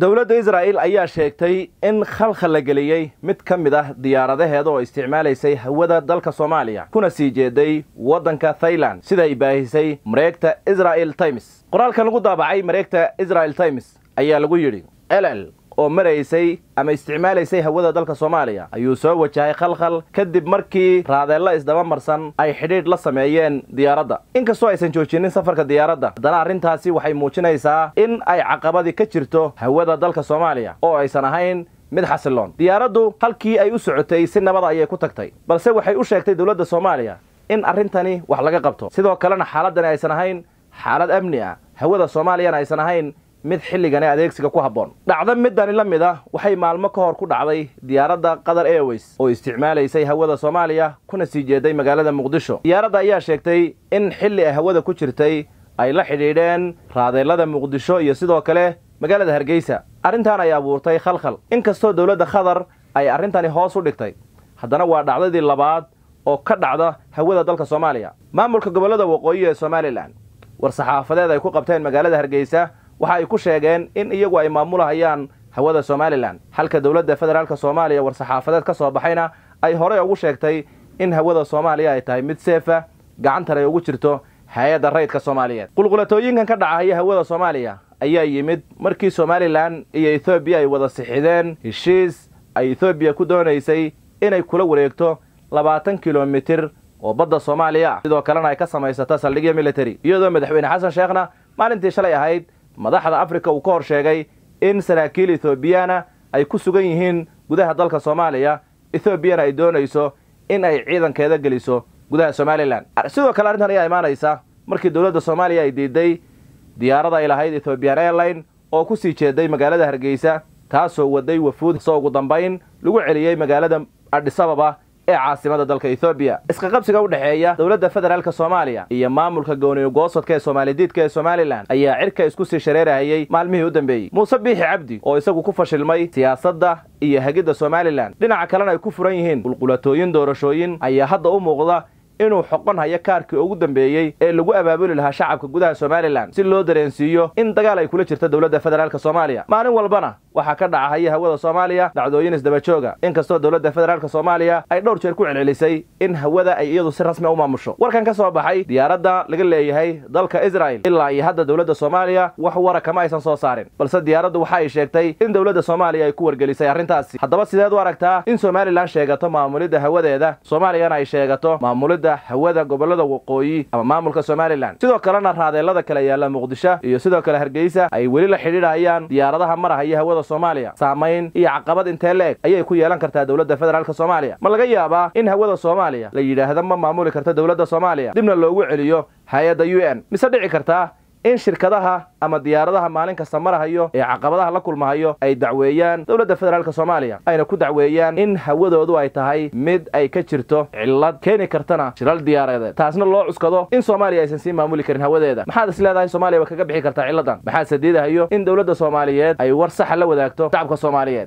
dowladda israa'il ayaa sheegtay in khalkha la geliyey mid ka mid ah diyaaradaheeda oo isticmaalaysay hawada dalka soomaaliya kuna sii jeeday waddanka thailand ay baahisay mareegta isra'el times qoraalkan lagu daabacay mareegta isra'el times ayaa lagu yidhi ll oo maraysay ama isticmaalaysay hawada dalka soomaaliya ayuu soo wajahay khalkhal kadib markii raadeello isdaba marsan ay xidhiidh la sameeyeen diyaaradda inkastoo aysan joojinin safarka diyaaradda haddana arrintaasi waxay muujinaysaa in ay caqabadii ka jirto hawada dalka soomaaliya oo aysan ahayn mid xasiloon diyaaraddu halkii ay u socotay si nabada ayay ku tagtay balse waxay u sheegtay dowladda soomaaliya in arrintani wax laga qabto sidoo kalena xaaladdani aysan ahayn xaalad amni ah hawada soomaaliyana aysan ahayn mid xilligani adeegsiga ku habboon dhacdo middani la mid ah waxay maalmo ka hor ku dhacday diyaaradda qatar airways oo isticmaalaysay hawada soomaaliya kuna sii jeeday magaalada muqdisho diyaaradda ayaa sheegtay in xilli ay hawada ku jirtay ay la xidhiidheen raadeellada muqdisho iyo sidoo kale magaalada hargeysa arrintan ay abuurtay khalkhal inkastoo dowladda khatar ay arrintani hoos u dhigtay haddana waa dhacdadii labaad oo ka dhacda hawada dalka soomaaliya maamulka gobollada waqooyi ee somalilan war saxaafadeed ay ku qabteen magaalada hargeysa waxa ay ku sheegeen in iyagu ay maamulahayaan hawada somalilan halka dowladda federaalk soomaaliya war-saxaafadeed ka soo baxayna ay horey ugu sheegtay in hawada soomaaliya ay tahay mid seefa gacantan ay ugu jirto hay-adda raydka soomaaliyeed qulqulatooyinkan ka dhacahaya hawada soomaaliya ayaa yimid markii somalilan iyo ethoobiya ay wada sixideen heshiis ay ethoobiya ku doonaysay inay kula wareegto labaatan kilomitir oo badda soomaaliya sidoo kalena ay ka samaysata saldhigyo military iyadoo madaxweyne xasan sheekhna maalintii shalay ahayd madaxda afrika uu ka hor sheegay in saraakiil ethoobiyaana ay ku sugan yihiin gudaha dalka soomaaliya ethoobiyana ay doonayso in ay ciidankeeda geliso gudaha somalilan sidoo kale arrintan ayaa imaanaysa markii dowladda soomaaliya ay diiday diyaarada ay lahayd ethoobiyan airline oo ku sii jeeday magaalada hargeysa taasoo waday wafuud soo ugu dambayn lagu celiyey magaalada adhisababa ee caasimada dalka ethoobiya iska qabsiga u dhexeeya dowladda federaalk soomaaliya iyo maamulka gooniyogoosodka ee soomaalidiidka ee somalilan ayaa cirka isku sii shareerahayey maalmihii u dambeeyey muuse biixi cabdi oo isagu ku fashilmay siyaasadda iyo hagidda somalilan dhinaca kalena ay ku furan yihiin qulqulatooyin doorashooyin ayaa hadda u muuqda inuu xoqon hayo kaarkii ugu dambeeyey ee lagu abaabuli lahaa shacabka gudaha somalilan si loo dareensiiyo in dagaal ay kula jirta dowladda federaalk soomaaliya maalin walbana waxaa ka dhaca haya hawada soomaaliya dhacdooyin isdabajooga inkastoo dowladda federaalk soomaaliya ay dhowr jeer ku celcelisay in hawada ay iyadu si rasmi ah u maamusho warkan ka soo baxay diyaaradda laga leeyahay dalka israel ilaa iyo hadda dowladda soomaaliya wax wara kama aysan soo saarin balse diyaaraddu waxa ay sheegtay in dowladda soomaaliya ay ku wargelisay arrintaasi haddaba sideed u aragtaa in somalilan sheegato maamulidda hawadeeda soomaaliyana ay sheegato maamulidda wasaaradda hawada gobolada waqooyi ama maamulka somalilan sidoo kalena raadeelada kale yaalla muqdisho iyo sidoo kale hargeysa ay weli la xidhiidhayaan diyaaradaha maraha iyo hawada soomaaliya saamayn iyo caqabad intee la eg ayay ku yeelan kartaa dowladda federaalk soomaaliya ma laga yaabaa in hawada soomaaliya la yidhaahda ma maamuli karta dowladda soomaaliya dibna loogu celiyo hay-adda u n mise dhici kartaa in shirkadaha ama diyaaradaha maalin kasta marahayo ee caqabadaha la kulmahayo ay dacweeyaan dowladda federaalk soomaaliya ayna ku dacweeyaan in hawadoodu ay tahay mid ay ka jirto cillad keeni kartana shilal diyaaradeed taasna loo cuskado in soomaaliya aysan sii maamuli karin hawadeeda maxaad is leedahay soomaaliya kaga bixi kartaa cilladan maxaad sadiidahayo in dowladda soomaaliyeed ay war saxa la wadaagto shacabka soomaaliyeed